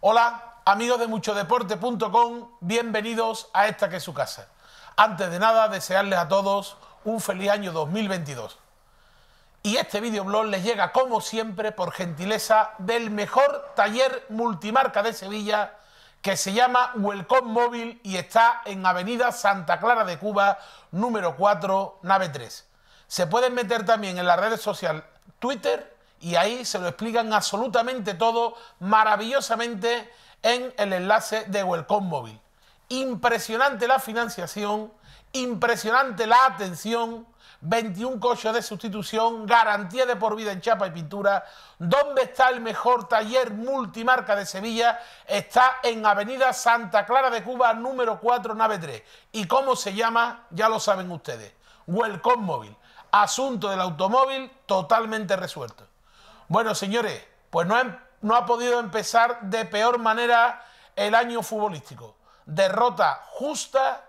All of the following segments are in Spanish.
Hola, amigos de muchodeporte.com, bienvenidos a esta que es su casa. Antes de nada, desearles a todos un feliz año 2022. Y este videoblog les llega, como siempre, por gentileza del mejor taller multimarca de Sevilla, que se llama Welcome Móvil y está en Avenida Santa Clara de Cuba, número 4, nave 3. Se pueden meter también en las redes sociales Twitter, y ahí se lo explican absolutamente todo maravillosamente en el enlace de Welcome Móvil. Impresionante la financiación, impresionante la atención, 21 coches de sustitución, garantía de por vida en chapa y pintura. ¿Dónde está el mejor taller multimarca de Sevilla? Está en Avenida Santa Clara de Cuba, número 4, nave 3. ¿Y cómo se llama? Ya lo saben ustedes. Welcome Móvil. Asunto del automóvil totalmente resuelto. Bueno, señores, pues no ha, em, no ha podido empezar de peor manera el año futbolístico. Derrota justa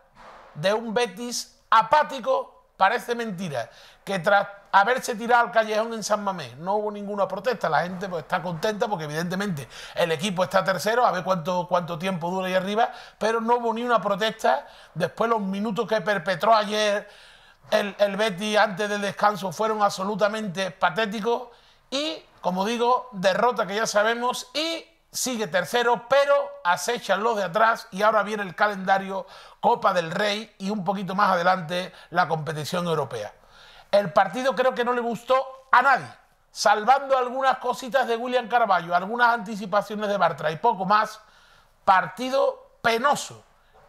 de un Betis apático, parece mentira, que tras haberse tirado al callejón en San Mamés. No hubo ninguna protesta, la gente pues, está contenta porque evidentemente el equipo está tercero, a ver cuánto, cuánto tiempo dura ahí arriba, pero no hubo ni una protesta. Después los minutos que perpetró ayer el, el antes del descanso fueron absolutamente patéticos y como digo, derrota que ya sabemos y sigue tercero, pero acechan los de atrás y ahora viene el calendario Copa del Rey y un poquito más adelante la competición europea. El partido creo que no le gustó a nadie, salvando algunas cositas de William Carballo, algunas anticipaciones de Bartra y poco más. Partido penoso.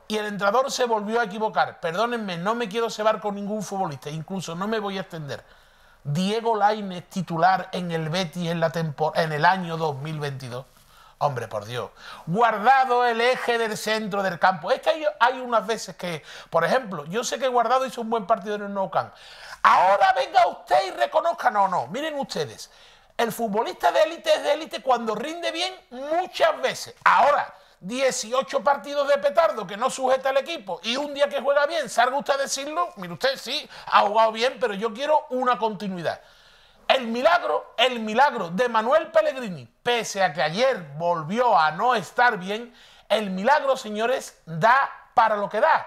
Y el entrador se volvió a equivocar. Perdónenme, no me quiero cebar con ningún futbolista, incluso no me voy a extender. Diego Lainez titular en el Betis en, la en el año 2022. Hombre, por Dios. Guardado el eje del centro del campo. Es que hay, unas veces que, por ejemplo, yo sé que Guardado hizo un buen partido en el Nou Camp. Ahora venga usted y reconozca. No, no, miren ustedes. El futbolista de élite es de élite cuando rinde bien muchas veces. Ahora, 18 partidos de petardo que no sujeta el equipo y un día que juega bien, salga usted a decirlo, mire usted, sí, ha jugado bien, pero yo quiero una continuidad. El milagro, el milagro de Manuel Pellegrini, pese a que ayer volvió a no estar bien, el milagro, señores, da para lo que da.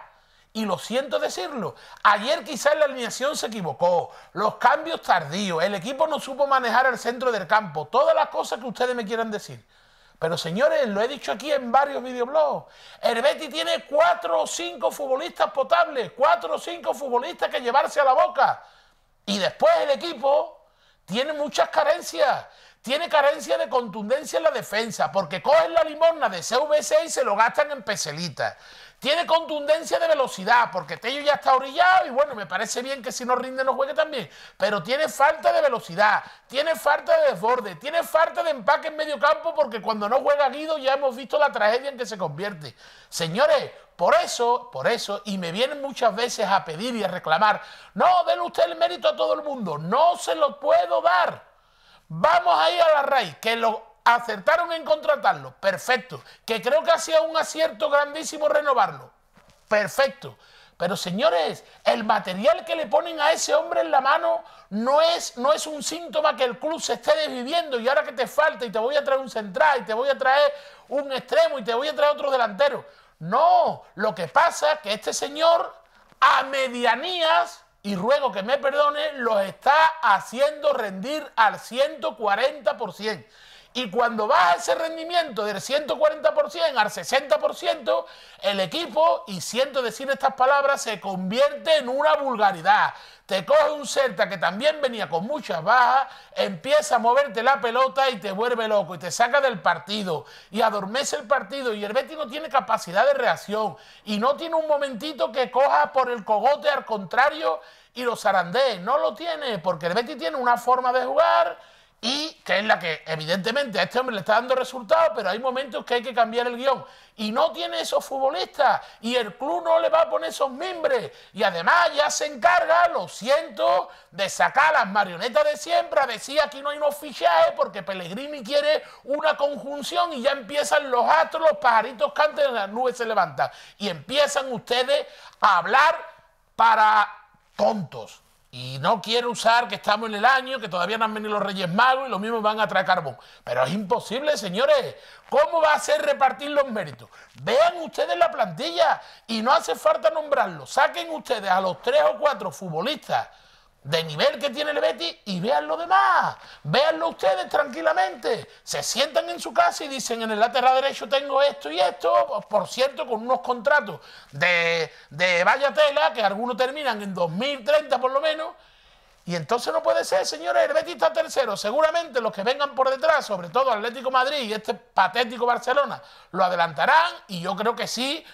Y lo siento decirlo, ayer quizás la alineación se equivocó, los cambios tardíos, el equipo no supo manejar el centro del campo, todas las cosas que ustedes me quieran decir. Pero señores, lo he dicho aquí en varios videoblogs. El tiene cuatro o cinco futbolistas potables, cuatro o cinco futbolistas que llevarse a la boca. Y después el equipo tiene muchas carencias tiene carencia de contundencia en la defensa, porque cogen la limosna de CVC y se lo gastan en pecelitas. Tiene contundencia de velocidad, porque Tello ya está orillado y bueno, me parece bien que si no rinde no juegue también. Pero tiene falta de velocidad, tiene falta de desborde, tiene falta de empaque en medio campo, porque cuando no juega Guido ya hemos visto la tragedia en que se convierte. Señores, por eso, por eso, y me vienen muchas veces a pedir y a reclamar, no, den usted el mérito a todo el mundo, no se lo puedo dar Vamos a ir a la raíz, que lo acertaron en contratarlo, perfecto. Que creo que ha sido un acierto grandísimo renovarlo, perfecto. Pero señores, el material que le ponen a ese hombre en la mano no es, no es un síntoma que el club se esté desviviendo y ahora que te falta y te voy a traer un central y te voy a traer un extremo y te voy a traer otro delantero. No, lo que pasa es que este señor a medianías y ruego que me perdone, los está haciendo rendir al 140%. Y cuando baja ese rendimiento del 140% al 60%, el equipo, y siento decir estas palabras, se convierte en una vulgaridad. Te coge un Celta que también venía con muchas bajas, empieza a moverte la pelota y te vuelve loco y te saca del partido y adormece el partido y el no tiene capacidad de reacción y no tiene un momentito que coja por el cogote al contrario y los zarandee. No lo tiene porque el Betis tiene una forma de jugar y que es la que evidentemente a este hombre le está dando resultados, pero hay momentos que hay que cambiar el guión. Y no tiene esos futbolistas, y el club no le va a poner esos mimbres. Y además ya se encarga, lo siento, de sacar las marionetas de siempre, decía decir aquí no hay unos fichajes, porque Pellegrini quiere una conjunción y ya empiezan los astros, los pajaritos cantan, las nubes se levantan. Y empiezan ustedes a hablar para tontos. Y no quiero usar que estamos en el año, que todavía no han venido los Reyes Magos y los mismos van a traer carbón. Pero es imposible, señores. ¿Cómo va a ser repartir los méritos? Vean ustedes la plantilla y no hace falta nombrarlo. Saquen ustedes a los tres o cuatro futbolistas de nivel que tiene el Betis y vean lo demás. veanlo ustedes tranquilamente. Se sientan en su casa y dicen, en el lateral derecho tengo esto y esto, por cierto, con unos contratos de, de vaya tela, que algunos terminan en 2030 por lo menos. Y entonces no puede ser, señores, el Betis está tercero. Seguramente los que vengan por detrás, sobre todo Atlético Madrid y este patético Barcelona, lo adelantarán y yo creo que sí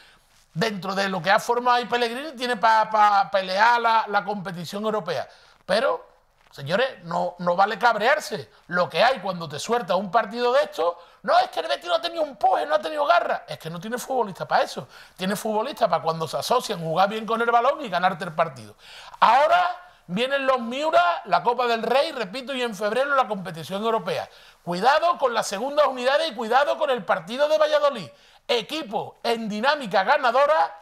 dentro de lo que ha formado y Pellegrini, tiene para pelear la, competición europea. Pero, señores, no, no vale cabrearse. Lo que hay cuando te suelta un partido de estos, no es que el Betis no ha tenido un puje, no ha tenido garra. Es que no tiene futbolista para eso. Tiene futbolista para cuando se asocian, jugar bien con el balón y ganarte el partido. Ahora vienen los Miura, la Copa del Rey, repito, y en febrero la competición europea. Cuidado con las segundas unidades y cuidado con el partido de Valladolid equipo en dinámica ganadora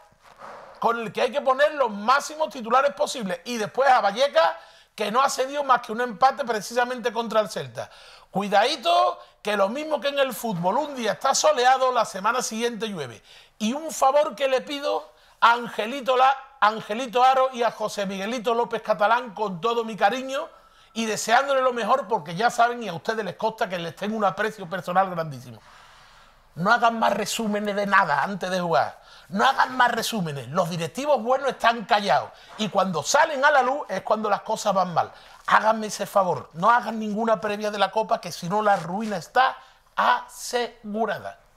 con el que hay que poner los máximos titulares posibles. Y después a Valleca, que no ha cedido más que un empate precisamente contra el Celta. Cuidadito, que lo mismo que en el fútbol, un día está soleado, la semana siguiente llueve. Y un favor que le pido a Angelito, Angelito Aro y a José Miguelito López Catalán con todo mi cariño y deseándole lo mejor porque ya saben y a ustedes les consta que les tengo un aprecio personal grandísimo no hagan más resúmenes de nada antes de jugar. No hagan más resúmenes. Los directivos buenos están callados. Y cuando salen a la luz es cuando las cosas van mal. Háganme ese favor. No hagan ninguna previa de la Copa, que si no la ruina está asegurada.